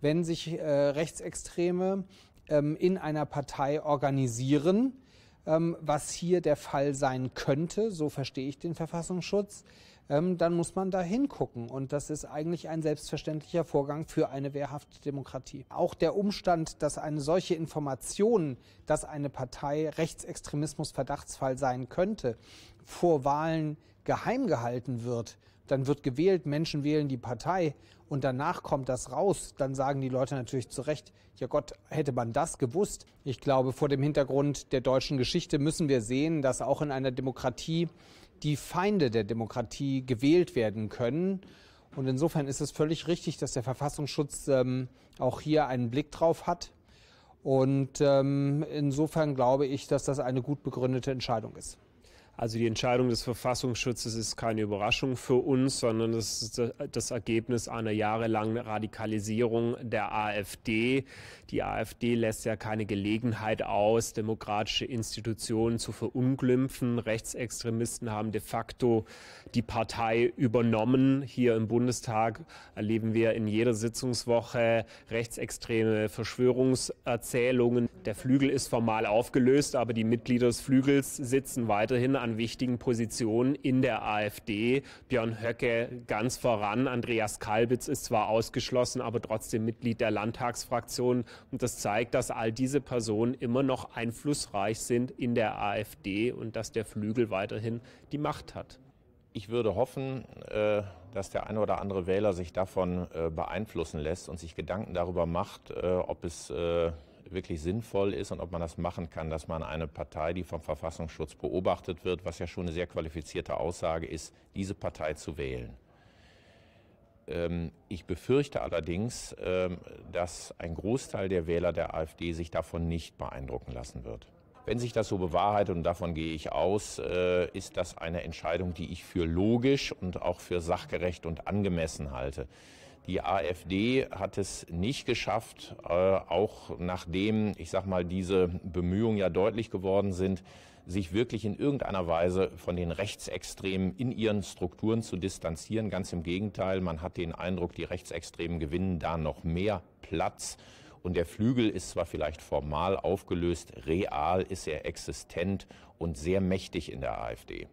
wenn sich äh, Rechtsextreme ähm, in einer Partei organisieren, ähm, was hier der Fall sein könnte, so verstehe ich den Verfassungsschutz, ähm, dann muss man da hingucken. Und das ist eigentlich ein selbstverständlicher Vorgang für eine wehrhafte Demokratie. Auch der Umstand, dass eine solche Information, dass eine Partei Rechtsextremismus Verdachtsfall sein könnte, vor Wahlen geheim gehalten wird, dann wird gewählt, Menschen wählen die Partei und danach kommt das raus, dann sagen die Leute natürlich zu Recht, ja Gott, hätte man das gewusst. Ich glaube, vor dem Hintergrund der deutschen Geschichte müssen wir sehen, dass auch in einer Demokratie die Feinde der Demokratie gewählt werden können. Und insofern ist es völlig richtig, dass der Verfassungsschutz ähm, auch hier einen Blick drauf hat. Und ähm, insofern glaube ich, dass das eine gut begründete Entscheidung ist. Also die Entscheidung des Verfassungsschutzes ist keine Überraschung für uns, sondern das ist das Ergebnis einer jahrelangen Radikalisierung der AfD. Die AfD lässt ja keine Gelegenheit aus, demokratische Institutionen zu verunglimpfen. Rechtsextremisten haben de facto die Partei übernommen. Hier im Bundestag erleben wir in jeder Sitzungswoche rechtsextreme Verschwörungserzählungen. Der Flügel ist formal aufgelöst, aber die Mitglieder des Flügels sitzen weiterhin an an wichtigen Positionen in der AfD. Björn Höcke ganz voran, Andreas Kalbitz ist zwar ausgeschlossen, aber trotzdem Mitglied der Landtagsfraktion. Und das zeigt, dass all diese Personen immer noch einflussreich sind in der AfD und dass der Flügel weiterhin die Macht hat. Ich würde hoffen, äh, dass der eine oder andere Wähler sich davon äh, beeinflussen lässt und sich Gedanken darüber macht, äh, ob es wirklich sinnvoll ist und ob man das machen kann, dass man eine Partei, die vom Verfassungsschutz beobachtet wird, was ja schon eine sehr qualifizierte Aussage ist, diese Partei zu wählen. Ähm, ich befürchte allerdings, ähm, dass ein Großteil der Wähler der AfD sich davon nicht beeindrucken lassen wird. Wenn sich das so bewahrheitet, und davon gehe ich aus, äh, ist das eine Entscheidung, die ich für logisch und auch für sachgerecht und angemessen halte. Die AfD hat es nicht geschafft, äh, auch nachdem, ich sag mal, diese Bemühungen ja deutlich geworden sind, sich wirklich in irgendeiner Weise von den Rechtsextremen in ihren Strukturen zu distanzieren. Ganz im Gegenteil, man hat den Eindruck, die Rechtsextremen gewinnen da noch mehr Platz. Und der Flügel ist zwar vielleicht formal aufgelöst, real ist er existent und sehr mächtig in der AfD.